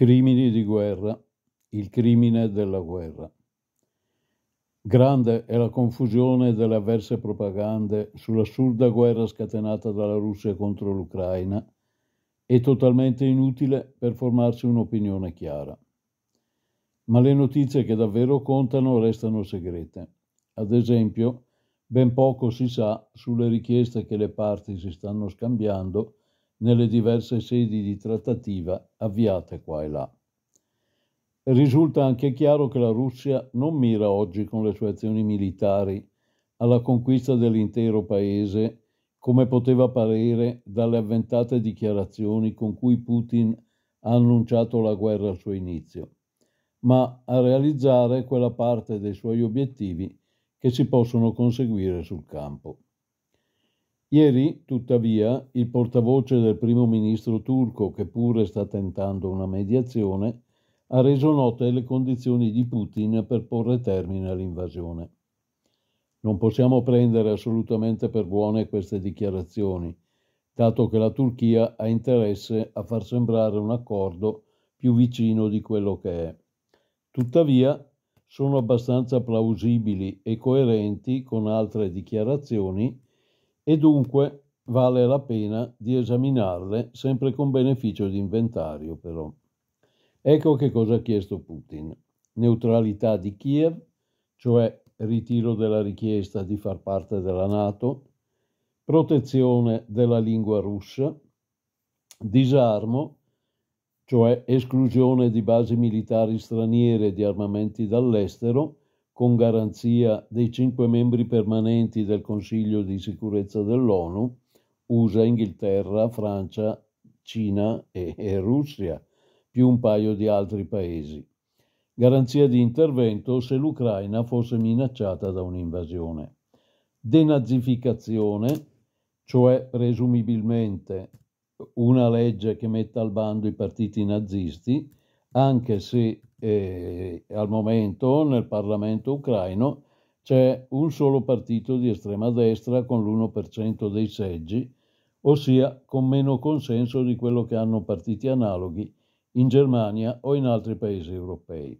Crimini di guerra, il crimine della guerra. Grande è la confusione delle avverse propagande sull'assurda guerra scatenata dalla Russia contro l'Ucraina e totalmente inutile per formarsi un'opinione chiara. Ma le notizie che davvero contano restano segrete. Ad esempio, ben poco si sa sulle richieste che le parti si stanno scambiando nelle diverse sedi di trattativa avviate qua e là. Risulta anche chiaro che la Russia non mira oggi con le sue azioni militari alla conquista dell'intero paese, come poteva parere dalle avventate dichiarazioni con cui Putin ha annunciato la guerra al suo inizio, ma a realizzare quella parte dei suoi obiettivi che si possono conseguire sul campo. Ieri, tuttavia, il portavoce del primo ministro turco, che pure sta tentando una mediazione, ha reso note le condizioni di Putin per porre termine all'invasione. Non possiamo prendere assolutamente per buone queste dichiarazioni, dato che la Turchia ha interesse a far sembrare un accordo più vicino di quello che è. Tuttavia, sono abbastanza plausibili e coerenti con altre dichiarazioni e dunque vale la pena di esaminarle sempre con beneficio di inventario però. Ecco che cosa ha chiesto Putin. Neutralità di Kiev, cioè ritiro della richiesta di far parte della Nato, protezione della lingua russa, disarmo, cioè esclusione di basi militari straniere e di armamenti dall'estero, con garanzia dei cinque membri permanenti del Consiglio di sicurezza dell'ONU, USA, Inghilterra, Francia, Cina e, e Russia, più un paio di altri paesi. Garanzia di intervento se l'Ucraina fosse minacciata da un'invasione. Denazificazione, cioè presumibilmente una legge che metta al bando i partiti nazisti, anche se eh, al momento nel Parlamento ucraino c'è un solo partito di estrema destra con l'1% dei seggi, ossia con meno consenso di quello che hanno partiti analoghi in Germania o in altri paesi europei.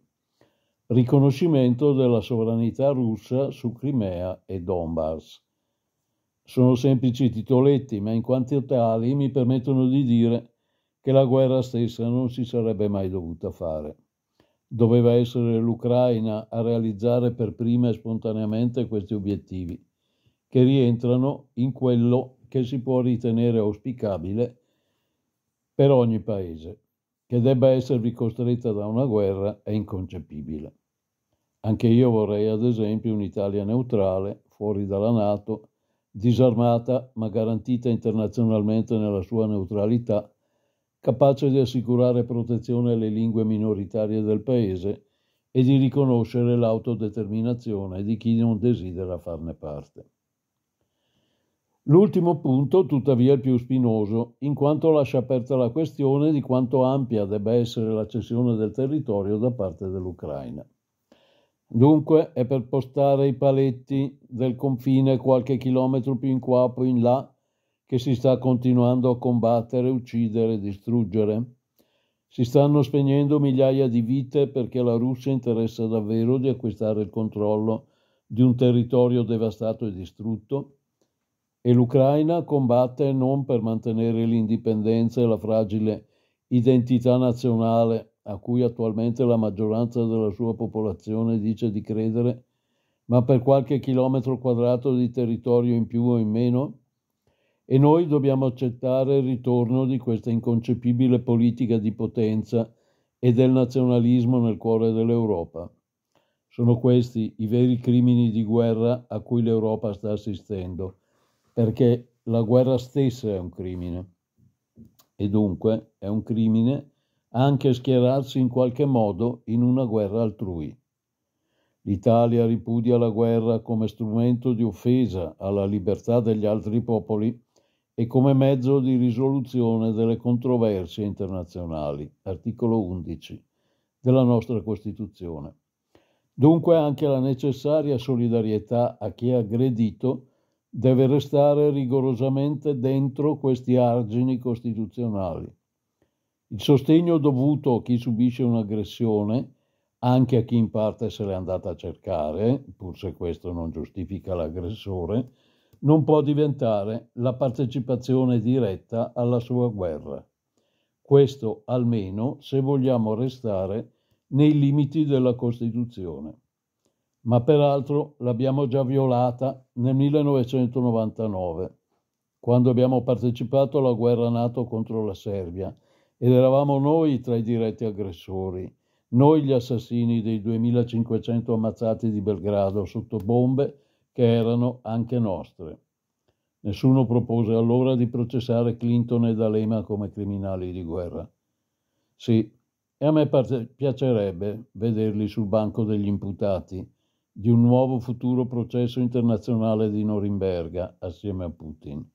Riconoscimento della sovranità russa su Crimea e Donbass. Sono semplici titoletti, ma in quanto tali mi permettono di dire che la guerra stessa non si sarebbe mai dovuta fare. Doveva essere l'Ucraina a realizzare per prima e spontaneamente questi obiettivi, che rientrano in quello che si può ritenere auspicabile per ogni paese. Che debba esservi costretta da una guerra è inconcepibile. Anche io vorrei, ad esempio, un'Italia neutrale, fuori dalla Nato, disarmata ma garantita internazionalmente nella sua neutralità capace di assicurare protezione alle lingue minoritarie del Paese e di riconoscere l'autodeterminazione di chi non desidera farne parte. L'ultimo punto, tuttavia, è il più spinoso, in quanto lascia aperta la questione di quanto ampia debba essere la cessione del territorio da parte dell'Ucraina. Dunque, è per postare i paletti del confine qualche chilometro più in qua o più in là che si sta continuando a combattere, uccidere, distruggere. Si stanno spegnendo migliaia di vite perché la Russia interessa davvero di acquistare il controllo di un territorio devastato e distrutto e l'Ucraina combatte non per mantenere l'indipendenza e la fragile identità nazionale a cui attualmente la maggioranza della sua popolazione dice di credere, ma per qualche chilometro quadrato di territorio in più o in meno, e noi dobbiamo accettare il ritorno di questa inconcepibile politica di potenza e del nazionalismo nel cuore dell'Europa. Sono questi i veri crimini di guerra a cui l'Europa sta assistendo, perché la guerra stessa è un crimine. E dunque è un crimine anche schierarsi in qualche modo in una guerra altrui. L'Italia ripudia la guerra come strumento di offesa alla libertà degli altri popoli e come mezzo di risoluzione delle controversie internazionali, articolo 11 della nostra Costituzione. Dunque anche la necessaria solidarietà a chi è aggredito deve restare rigorosamente dentro questi argini costituzionali. Il sostegno dovuto a chi subisce un'aggressione, anche a chi in parte se l'è andata a cercare, pur se questo non giustifica l'aggressore, non può diventare la partecipazione diretta alla sua guerra. Questo almeno se vogliamo restare nei limiti della Costituzione. Ma peraltro l'abbiamo già violata nel 1999, quando abbiamo partecipato alla guerra NATO contro la Serbia ed eravamo noi tra i diretti aggressori, noi gli assassini dei 2500 ammazzati di Belgrado sotto bombe che erano anche nostre. Nessuno propose allora di processare Clinton e D'Alema come criminali di guerra. Sì, e a me piacerebbe vederli sul banco degli imputati di un nuovo futuro processo internazionale di Norimberga assieme a Putin.